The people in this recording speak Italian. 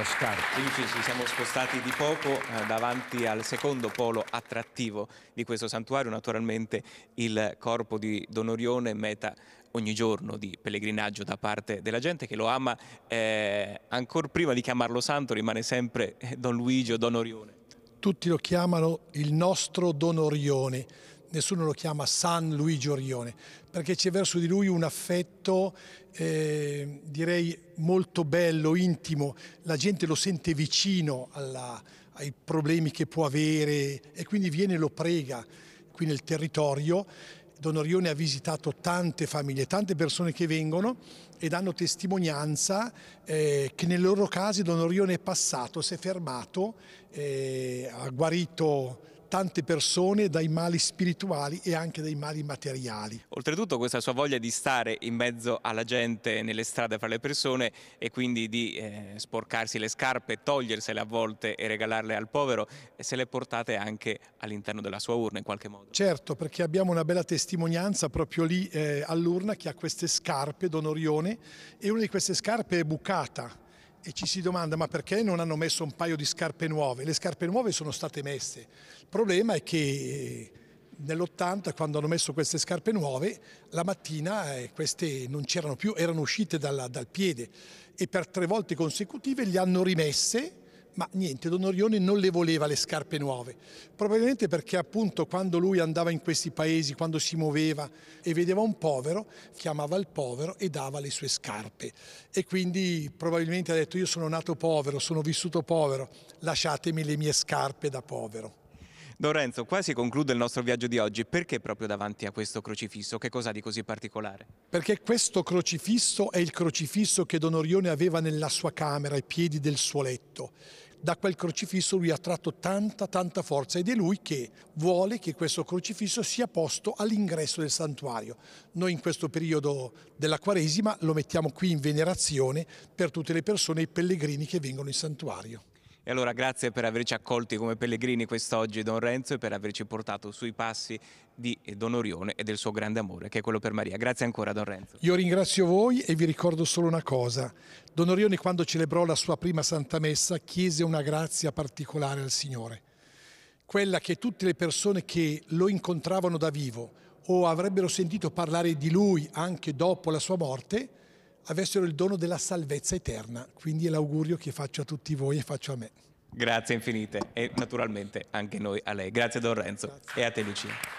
lo scarto. ci siamo spostati di poco eh, davanti al secondo polo attrattivo di questo santuario, naturalmente il corpo di Don Orione, meta ogni giorno di pellegrinaggio da parte della gente che lo ama, eh, ancora prima di chiamarlo santo rimane sempre eh, Don Luigi o Don Orione. Tutti lo chiamano il nostro Don Orione nessuno lo chiama San Luigi Orione, perché c'è verso di lui un affetto eh, direi molto bello, intimo, la gente lo sente vicino alla, ai problemi che può avere e quindi viene e lo prega qui nel territorio. Don Orione ha visitato tante famiglie, tante persone che vengono e danno testimonianza eh, che nei loro casi Don Orione è passato, si è fermato, eh, ha guarito tante persone dai mali spirituali e anche dai mali materiali. Oltretutto questa sua voglia di stare in mezzo alla gente, nelle strade, fra le persone e quindi di eh, sporcarsi le scarpe, togliersele a volte e regalarle al povero, eh, se le portate anche all'interno della sua urna in qualche modo. Certo, perché abbiamo una bella testimonianza proprio lì eh, all'urna che ha queste scarpe d'onorione e una di queste scarpe è bucata e ci si domanda ma perché non hanno messo un paio di scarpe nuove? Le scarpe nuove sono state messe. Il problema è che eh, nell'80 quando hanno messo queste scarpe nuove, la mattina eh, queste non c'erano più, erano uscite dal, dal piede e per tre volte consecutive le hanno rimesse ma niente, Don Orione non le voleva le scarpe nuove, probabilmente perché appunto quando lui andava in questi paesi, quando si muoveva e vedeva un povero, chiamava il povero e dava le sue scarpe e quindi probabilmente ha detto io sono nato povero, sono vissuto povero, lasciatemi le mie scarpe da povero. Lorenzo, Renzo, qua si conclude il nostro viaggio di oggi. Perché proprio davanti a questo crocifisso? Che cosa di così particolare? Perché questo crocifisso è il crocifisso che Don Orione aveva nella sua camera, ai piedi del suo letto. Da quel crocifisso lui ha tratto tanta, tanta forza ed è lui che vuole che questo crocifisso sia posto all'ingresso del santuario. Noi in questo periodo della Quaresima lo mettiamo qui in venerazione per tutte le persone e i pellegrini che vengono in santuario. E allora grazie per averci accolti come pellegrini quest'oggi Don Renzo e per averci portato sui passi di eh, Don Orione e del suo grande amore che è quello per Maria. Grazie ancora Don Renzo. Io ringrazio voi e vi ricordo solo una cosa. Don Orione quando celebrò la sua prima Santa Messa chiese una grazia particolare al Signore. Quella che tutte le persone che lo incontravano da vivo o avrebbero sentito parlare di lui anche dopo la sua morte, avessero il dono della salvezza eterna. Quindi è l'augurio che faccio a tutti voi e faccio a me. Grazie infinite e naturalmente anche noi a lei. Grazie Don Renzo Grazie. e a te Lucia.